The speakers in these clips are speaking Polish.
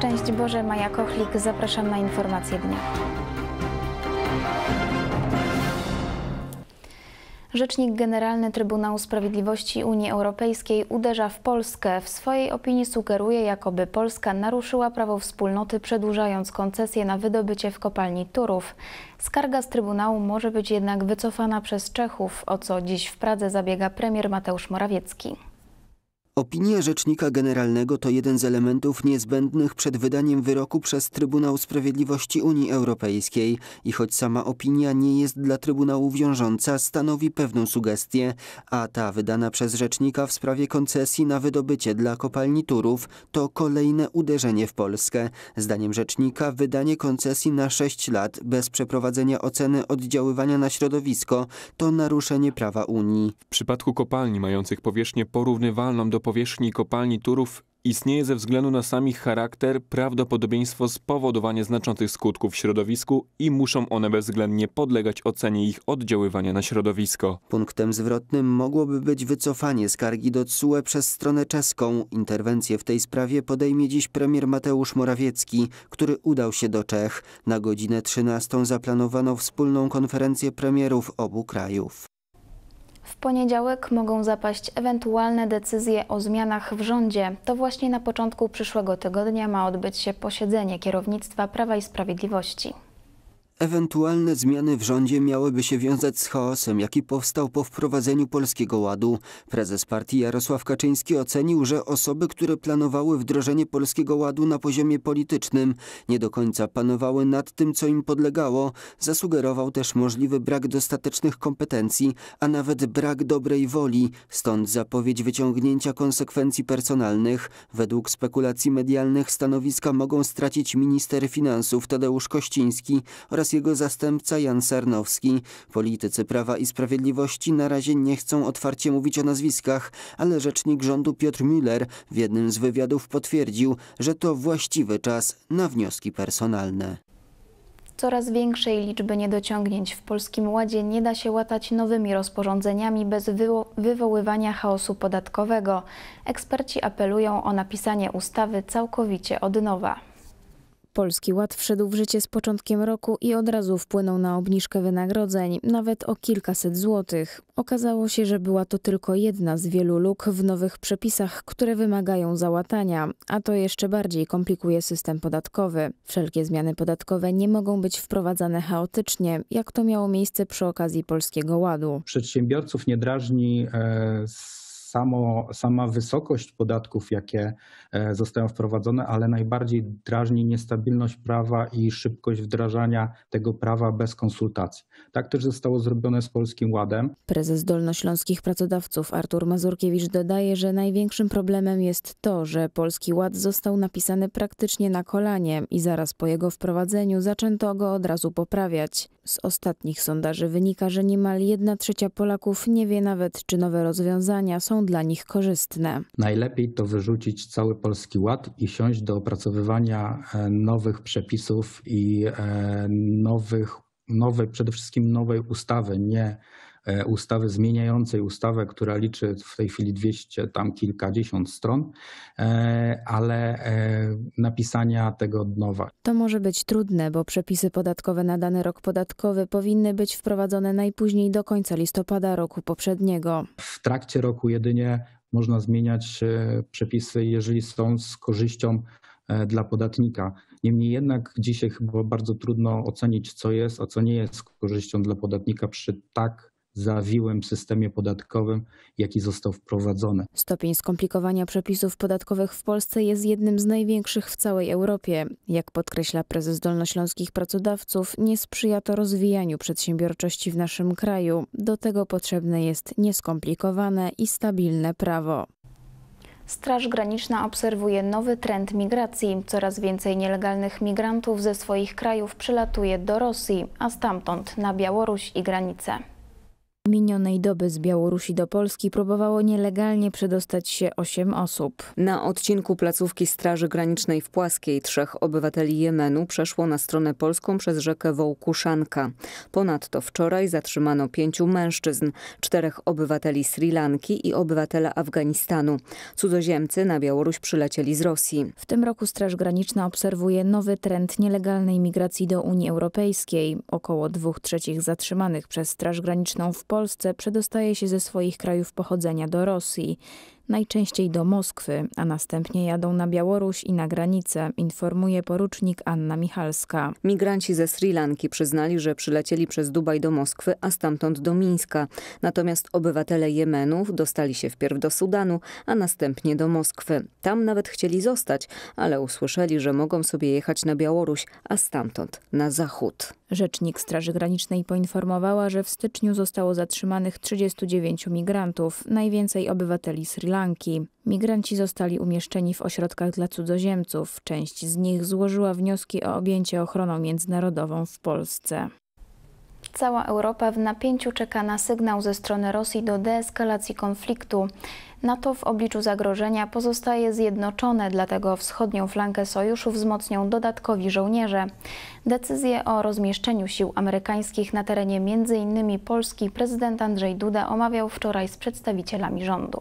Szczęść Boże, Maja Kochlik, zapraszam na informacje dnia. Rzecznik Generalny Trybunału Sprawiedliwości Unii Europejskiej uderza w Polskę. W swojej opinii sugeruje, jakoby Polska naruszyła prawo wspólnoty, przedłużając koncesję na wydobycie w kopalni Turów. Skarga z Trybunału może być jednak wycofana przez Czechów, o co dziś w Pradze zabiega premier Mateusz Morawiecki. Opinia Rzecznika Generalnego to jeden z elementów niezbędnych przed wydaniem wyroku przez Trybunał Sprawiedliwości Unii Europejskiej i choć sama opinia nie jest dla Trybunału wiążąca, stanowi pewną sugestię, a ta wydana przez Rzecznika w sprawie koncesji na wydobycie dla kopalni Turów to kolejne uderzenie w Polskę. Zdaniem Rzecznika wydanie koncesji na 6 lat bez przeprowadzenia oceny oddziaływania na środowisko to naruszenie prawa Unii. W przypadku kopalni mających powierzchnię porównywalną do powierzchni kopalni Turów istnieje ze względu na sam ich charakter prawdopodobieństwo spowodowania znaczących skutków w środowisku i muszą one bezwzględnie podlegać ocenie ich oddziaływania na środowisko. Punktem zwrotnym mogłoby być wycofanie skargi do TSUE przez stronę czeską. Interwencję w tej sprawie podejmie dziś premier Mateusz Morawiecki, który udał się do Czech. Na godzinę 13 zaplanowano wspólną konferencję premierów obu krajów. W poniedziałek mogą zapaść ewentualne decyzje o zmianach w rządzie. To właśnie na początku przyszłego tygodnia ma odbyć się posiedzenie kierownictwa Prawa i Sprawiedliwości. Ewentualne zmiany w rządzie miałyby się wiązać z chaosem, jaki powstał po wprowadzeniu Polskiego Ładu. Prezes partii Jarosław Kaczyński ocenił, że osoby, które planowały wdrożenie Polskiego Ładu na poziomie politycznym, nie do końca panowały nad tym, co im podlegało. Zasugerował też możliwy brak dostatecznych kompetencji, a nawet brak dobrej woli, stąd zapowiedź wyciągnięcia konsekwencji personalnych. Według spekulacji medialnych stanowiska mogą stracić minister finansów Tadeusz Kościński oraz oraz jego zastępca Jan Sarnowski. Politycy Prawa i Sprawiedliwości na razie nie chcą otwarcie mówić o nazwiskach, ale rzecznik rządu Piotr Müller w jednym z wywiadów potwierdził, że to właściwy czas na wnioski personalne. Coraz większej liczby niedociągnięć w Polskim Ładzie nie da się łatać nowymi rozporządzeniami bez wywoływania chaosu podatkowego. Eksperci apelują o napisanie ustawy całkowicie od nowa. Polski Ład wszedł w życie z początkiem roku i od razu wpłynął na obniżkę wynagrodzeń, nawet o kilkaset złotych. Okazało się, że była to tylko jedna z wielu luk w nowych przepisach, które wymagają załatania, a to jeszcze bardziej komplikuje system podatkowy. Wszelkie zmiany podatkowe nie mogą być wprowadzane chaotycznie, jak to miało miejsce przy okazji Polskiego Ładu. Przedsiębiorców nie drażni e, z samo, sama wysokość podatków, jakie e, zostają wprowadzone, ale najbardziej drażni niestabilność prawa i szybkość wdrażania tego prawa bez konsultacji. Tak też zostało zrobione z Polskim Ładem. Prezes Dolnośląskich Pracodawców Artur Mazurkiewicz dodaje, że największym problemem jest to, że Polski Ład został napisany praktycznie na kolanie i zaraz po jego wprowadzeniu zaczęto go od razu poprawiać. Z ostatnich sondaży wynika, że niemal jedna trzecia Polaków nie wie nawet, czy nowe rozwiązania są dla nich korzystne. Najlepiej to wyrzucić cały Polski Ład i siąść do opracowywania e, nowych przepisów i e, nowych, nowej, przede wszystkim nowej ustawy, nie E, ustawy zmieniającej ustawę, która liczy w tej chwili 200, tam kilkadziesiąt stron, e, ale e, napisania tego od nowa. To może być trudne, bo przepisy podatkowe na dany rok podatkowy powinny być wprowadzone najpóźniej do końca listopada roku poprzedniego. W trakcie roku jedynie można zmieniać przepisy, jeżeli są z korzyścią dla podatnika. Niemniej jednak dzisiaj chyba bardzo trudno ocenić, co jest, a co nie jest korzyścią dla podatnika przy tak zawiłym systemie podatkowym, jaki został wprowadzony. Stopień skomplikowania przepisów podatkowych w Polsce jest jednym z największych w całej Europie. Jak podkreśla prezes Dolnośląskich Pracodawców, nie sprzyja to rozwijaniu przedsiębiorczości w naszym kraju. Do tego potrzebne jest nieskomplikowane i stabilne prawo. Straż Graniczna obserwuje nowy trend migracji. Coraz więcej nielegalnych migrantów ze swoich krajów przylatuje do Rosji, a stamtąd na Białoruś i granice. Minionej doby z Białorusi do Polski próbowało nielegalnie przedostać się osiem osób. Na odcinku placówki Straży Granicznej w Płaskiej trzech obywateli Jemenu przeszło na stronę polską przez rzekę Wołkuszanka. Ponadto wczoraj zatrzymano pięciu mężczyzn, czterech obywateli Sri Lanki i obywatela Afganistanu. Cudzoziemcy na Białoruś przylecieli z Rosji. W tym roku Straż Graniczna obserwuje nowy trend nielegalnej migracji do Unii Europejskiej. Około dwóch trzecich zatrzymanych przez Straż Graniczną w Polsce przedostaje się ze swoich krajów pochodzenia do Rosji najczęściej do Moskwy, a następnie jadą na Białoruś i na granicę, informuje porucznik Anna Michalska. Migranci ze Sri Lanki przyznali, że przylecieli przez Dubaj do Moskwy, a stamtąd do Mińska. Natomiast obywatele Jemenu dostali się wpierw do Sudanu, a następnie do Moskwy. Tam nawet chcieli zostać, ale usłyszeli, że mogą sobie jechać na Białoruś, a stamtąd na zachód. Rzecznik Straży Granicznej poinformowała, że w styczniu zostało zatrzymanych 39 migrantów, najwięcej obywateli Sri Lanki. Lanki. Migranci zostali umieszczeni w ośrodkach dla cudzoziemców. Część z nich złożyła wnioski o objęcie ochroną międzynarodową w Polsce. Cała Europa w napięciu czeka na sygnał ze strony Rosji do deeskalacji konfliktu. NATO w obliczu zagrożenia pozostaje zjednoczone, dlatego wschodnią flankę sojuszu wzmocnią dodatkowi żołnierze. Decyzję o rozmieszczeniu sił amerykańskich na terenie m.in. Polski prezydent Andrzej Duda omawiał wczoraj z przedstawicielami rządu.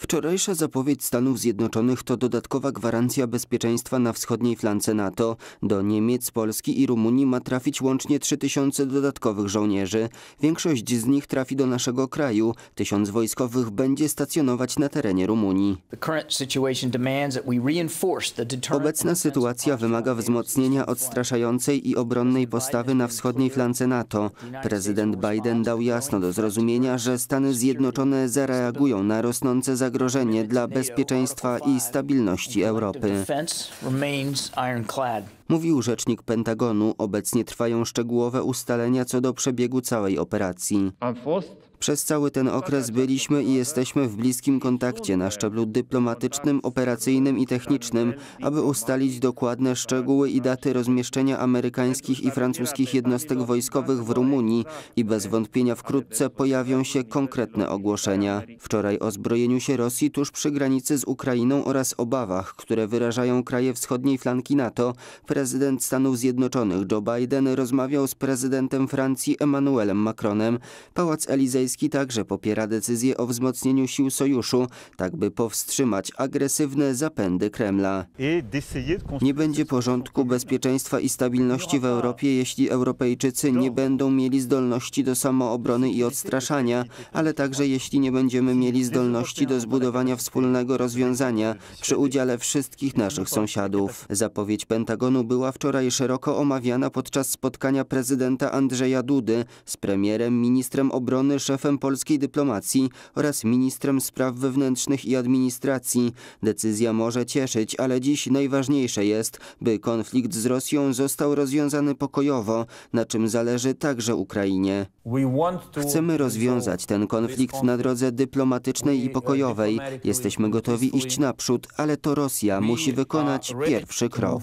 Wczorajsza zapowiedź Stanów Zjednoczonych to dodatkowa gwarancja bezpieczeństwa na wschodniej flance NATO. Do Niemiec, Polski i Rumunii ma trafić łącznie 3000 dodatkowych żołnierzy. Większość z nich trafi do naszego kraju. Tysiąc wojskowych będzie stacjonować na terenie Rumunii. Obecna sytuacja wymaga wzmocnienia odstraszającej i obronnej postawy na wschodniej flance NATO. Prezydent Biden dał jasno do zrozumienia, że Stany Zjednoczone zareagują na rosnące zagrożenie zagrożenie dla bezpieczeństwa i stabilności Europy. Mówił rzecznik Pentagonu, obecnie trwają szczegółowe ustalenia co do przebiegu całej operacji. Przez cały ten okres byliśmy i jesteśmy w bliskim kontakcie na szczeblu dyplomatycznym, operacyjnym i technicznym, aby ustalić dokładne szczegóły i daty rozmieszczenia amerykańskich i francuskich jednostek wojskowych w Rumunii i bez wątpienia wkrótce pojawią się konkretne ogłoszenia. Wczoraj o zbrojeniu się Rosji tuż przy granicy z Ukrainą oraz obawach, które wyrażają kraje wschodniej flanki NATO, prezydent Stanów Zjednoczonych Joe Biden rozmawiał z prezydentem Francji Emmanuelem Macronem. Pałac Elizej. Europejski także popiera decyzję o wzmocnieniu sił sojuszu, tak by powstrzymać agresywne zapędy Kremla. Nie będzie porządku, bezpieczeństwa i stabilności w Europie, jeśli Europejczycy nie będą mieli zdolności do samoobrony i odstraszania, ale także jeśli nie będziemy mieli zdolności do zbudowania wspólnego rozwiązania przy udziale wszystkich naszych sąsiadów. Zapowiedź Pentagonu była wczoraj szeroko omawiana podczas spotkania prezydenta Andrzeja Dudy z premierem, ministrem obrony, szefem szefem polskiej dyplomacji oraz ministrem spraw wewnętrznych i administracji. Decyzja może cieszyć, ale dziś najważniejsze jest, by konflikt z Rosją został rozwiązany pokojowo, na czym zależy także Ukrainie. Chcemy rozwiązać ten konflikt na drodze dyplomatycznej i pokojowej. Jesteśmy gotowi iść naprzód, ale to Rosja musi wykonać pierwszy krok.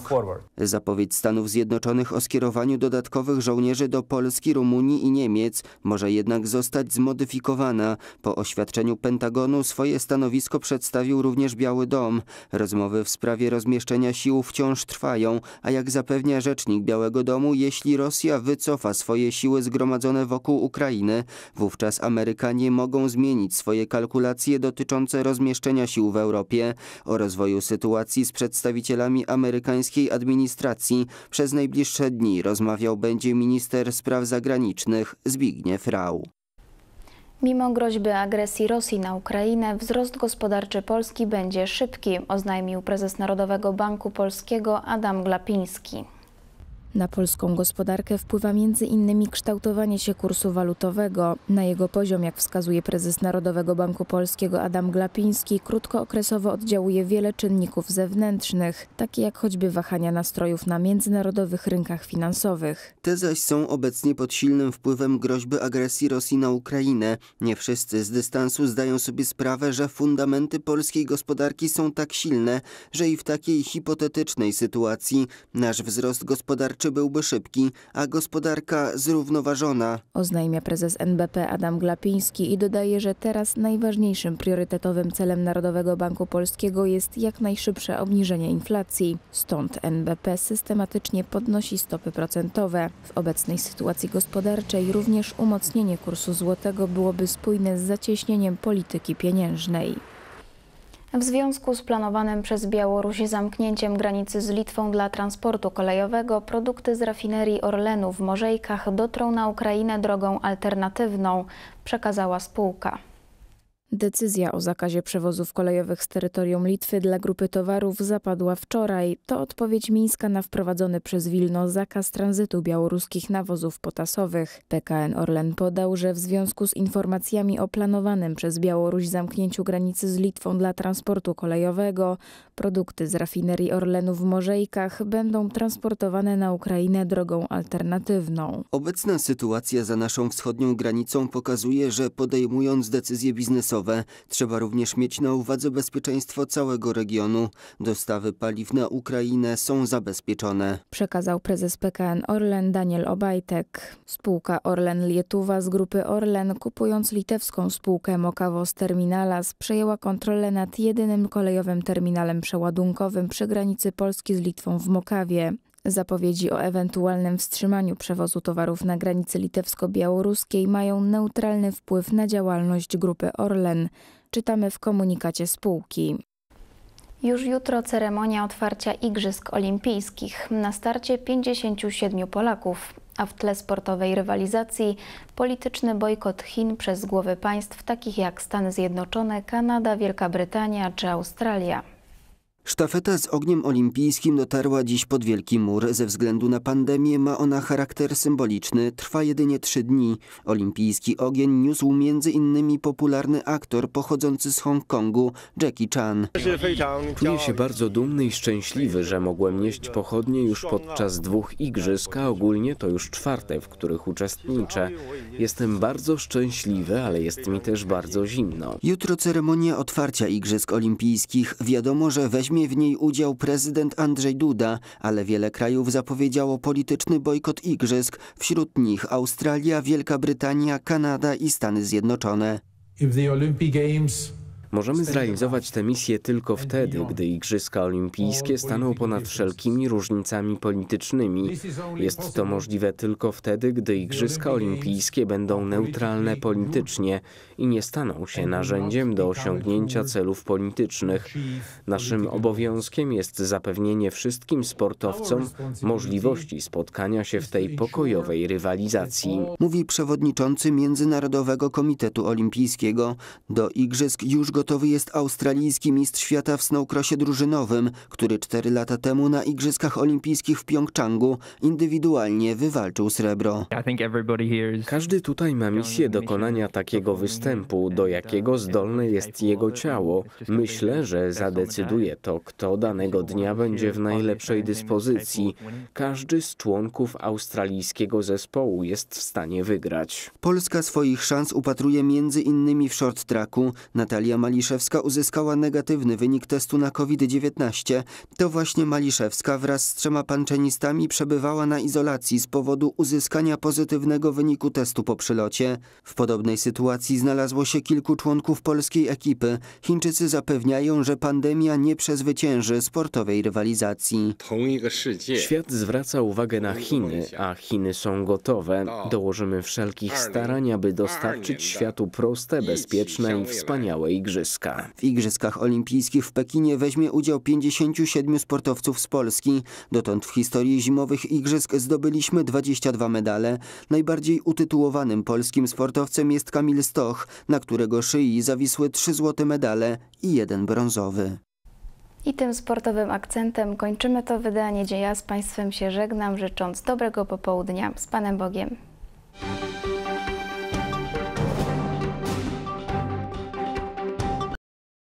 Zapowiedź Stanów Zjednoczonych o skierowaniu dodatkowych żołnierzy do Polski, Rumunii i Niemiec może jednak zostać zmodyfikowana modyfikowana. Po oświadczeniu Pentagonu swoje stanowisko przedstawił również Biały Dom. Rozmowy w sprawie rozmieszczenia sił wciąż trwają, a jak zapewnia rzecznik Białego Domu, jeśli Rosja wycofa swoje siły zgromadzone wokół Ukrainy, wówczas Amerykanie mogą zmienić swoje kalkulacje dotyczące rozmieszczenia sił w Europie. O rozwoju sytuacji z przedstawicielami amerykańskiej administracji przez najbliższe dni rozmawiał będzie minister spraw zagranicznych Zbigniew Rau. Mimo groźby agresji Rosji na Ukrainę, wzrost gospodarczy Polski będzie szybki, oznajmił prezes Narodowego Banku Polskiego Adam Glapiński. Na polską gospodarkę wpływa m.in. kształtowanie się kursu walutowego. Na jego poziom, jak wskazuje prezes Narodowego Banku Polskiego Adam Glapiński, krótkookresowo oddziałuje wiele czynników zewnętrznych, takie jak choćby wahania nastrojów na międzynarodowych rynkach finansowych. Te zaś są obecnie pod silnym wpływem groźby agresji Rosji na Ukrainę. Nie wszyscy z dystansu zdają sobie sprawę, że fundamenty polskiej gospodarki są tak silne, że i w takiej hipotetycznej sytuacji nasz wzrost gospodarczy gospodarczy byłby szybki, a gospodarka zrównoważona. Oznajmia prezes NBP Adam Glapiński i dodaje, że teraz najważniejszym priorytetowym celem Narodowego Banku Polskiego jest jak najszybsze obniżenie inflacji. Stąd NBP systematycznie podnosi stopy procentowe. W obecnej sytuacji gospodarczej również umocnienie kursu złotego byłoby spójne z zacieśnieniem polityki pieniężnej. W związku z planowanym przez Białoruś zamknięciem granicy z Litwą dla transportu kolejowego produkty z rafinerii Orlenu w Morzejkach dotrą na Ukrainę drogą alternatywną, przekazała spółka. Decyzja o zakazie przewozów kolejowych z terytorium Litwy dla grupy towarów zapadła wczoraj. To odpowiedź Mińska na wprowadzony przez Wilno zakaz tranzytu białoruskich nawozów potasowych. PKN Orlen podał, że w związku z informacjami o planowanym przez Białoruś zamknięciu granicy z Litwą dla transportu kolejowego, Produkty z rafinerii Orlenu w Morzejkach będą transportowane na Ukrainę drogą alternatywną. Obecna sytuacja za naszą wschodnią granicą pokazuje, że podejmując decyzje biznesowe, trzeba również mieć na uwadze bezpieczeństwo całego regionu. Dostawy paliw na Ukrainę są zabezpieczone. Przekazał prezes PKN Orlen Daniel Obajtek. Spółka Orlen Lietuwa z grupy Orlen kupując litewską spółkę Mokawos Terminalas przejęła kontrolę nad jedynym kolejowym terminalem przeładunkowym przy granicy Polski z Litwą w Mokawie. Zapowiedzi o ewentualnym wstrzymaniu przewozu towarów na granicy litewsko-białoruskiej mają neutralny wpływ na działalność grupy Orlen, czytamy w komunikacie spółki. Już jutro ceremonia otwarcia Igrzysk Olimpijskich. Na starcie 57 Polaków, a w tle sportowej rywalizacji polityczny bojkot Chin przez głowy państw takich jak Stany Zjednoczone, Kanada, Wielka Brytania czy Australia. Sztafeta z ogniem olimpijskim dotarła dziś pod Wielki Mur. Ze względu na pandemię ma ona charakter symboliczny, trwa jedynie trzy dni. Olimpijski ogień niósł m.in. popularny aktor pochodzący z Hongkongu, Jackie Chan. Czuję się bardzo dumny i szczęśliwy, że mogłem nieść pochodnie już podczas dwóch igrzysk, a ogólnie to już czwarte, w których uczestniczę. Jestem bardzo szczęśliwy, ale jest mi też bardzo zimno. Jutro ceremonia otwarcia Igrzysk Olimpijskich. Wiadomo, że weźmie weźmie w niej udział prezydent Andrzej Duda, ale wiele krajów zapowiedziało polityczny bojkot igrzysk, wśród nich Australia, Wielka Brytania, Kanada i Stany Zjednoczone. If the Olympic Games Możemy zrealizować tę misję tylko wtedy, gdy Igrzyska Olimpijskie staną ponad wszelkimi różnicami politycznymi. Jest to możliwe tylko wtedy, gdy Igrzyska Olimpijskie będą neutralne politycznie i nie staną się narzędziem do osiągnięcia celów politycznych. Naszym obowiązkiem jest zapewnienie wszystkim sportowcom możliwości spotkania się w tej pokojowej rywalizacji. Mówi przewodniczący Międzynarodowego Komitetu Olimpijskiego. Do Igrzysk już go gotowy jest australijski mistrz świata w snowcrossie drużynowym, który 4 lata temu na Igrzyskach Olimpijskich w Pjongczangu indywidualnie wywalczył srebro. Każdy tutaj ma misję dokonania takiego występu, do jakiego zdolne jest jego ciało. Myślę, że zadecyduje to, kto danego dnia będzie w najlepszej dyspozycji. Każdy z członków australijskiego zespołu jest w stanie wygrać. Polska swoich szans upatruje między innymi w short tracku. Natalia Maliszewska uzyskała negatywny wynik testu na COVID-19, to właśnie Maliszewska wraz z trzema panczenistami przebywała na izolacji z powodu uzyskania pozytywnego wyniku testu po przylocie. W podobnej sytuacji znalazło się kilku członków polskiej ekipy. Chińczycy zapewniają, że pandemia nie przezwycięży sportowej rywalizacji. Świat zwraca uwagę na Chiny, a Chiny są gotowe. Dołożymy wszelkich starań, aby dostarczyć światu proste, bezpieczne i wspaniałe igrzyska igrzyska. W Igrzyskach Olimpijskich w Pekinie weźmie udział 57 sportowców z Polski. Dotąd w historii zimowych igrzysk zdobyliśmy 22 medale. Najbardziej utytułowanym polskim sportowcem jest Kamil Stoch, na którego szyi zawisły trzy złote medale i jeden brązowy. I tym sportowym akcentem kończymy to wydanie, gdzie ja z Państwem się żegnam, życząc dobrego popołudnia z Panem Bogiem.